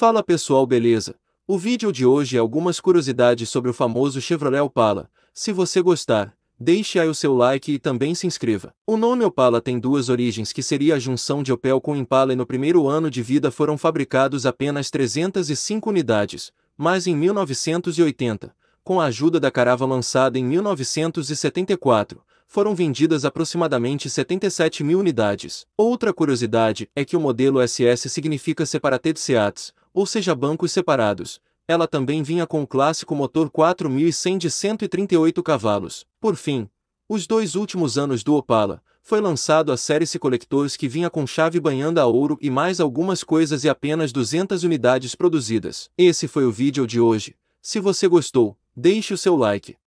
Fala pessoal, beleza? O vídeo de hoje é algumas curiosidades sobre o famoso Chevrolet Opala. Se você gostar, deixe aí o seu like e também se inscreva. O nome Opala tem duas origens que seria a junção de Opel com Impala e no primeiro ano de vida foram fabricados apenas 305 unidades, mas em 1980, com a ajuda da Carava lançada em 1974, foram vendidas aproximadamente 77 mil unidades. Outra curiosidade é que o modelo SS significa Separate Seats, ou seja bancos separados, ela também vinha com o clássico motor 4100 de 138 cavalos. Por fim, os dois últimos anos do Opala, foi lançado a série C Collectors que vinha com chave banhando a ouro e mais algumas coisas e apenas 200 unidades produzidas. Esse foi o vídeo de hoje. Se você gostou, deixe o seu like.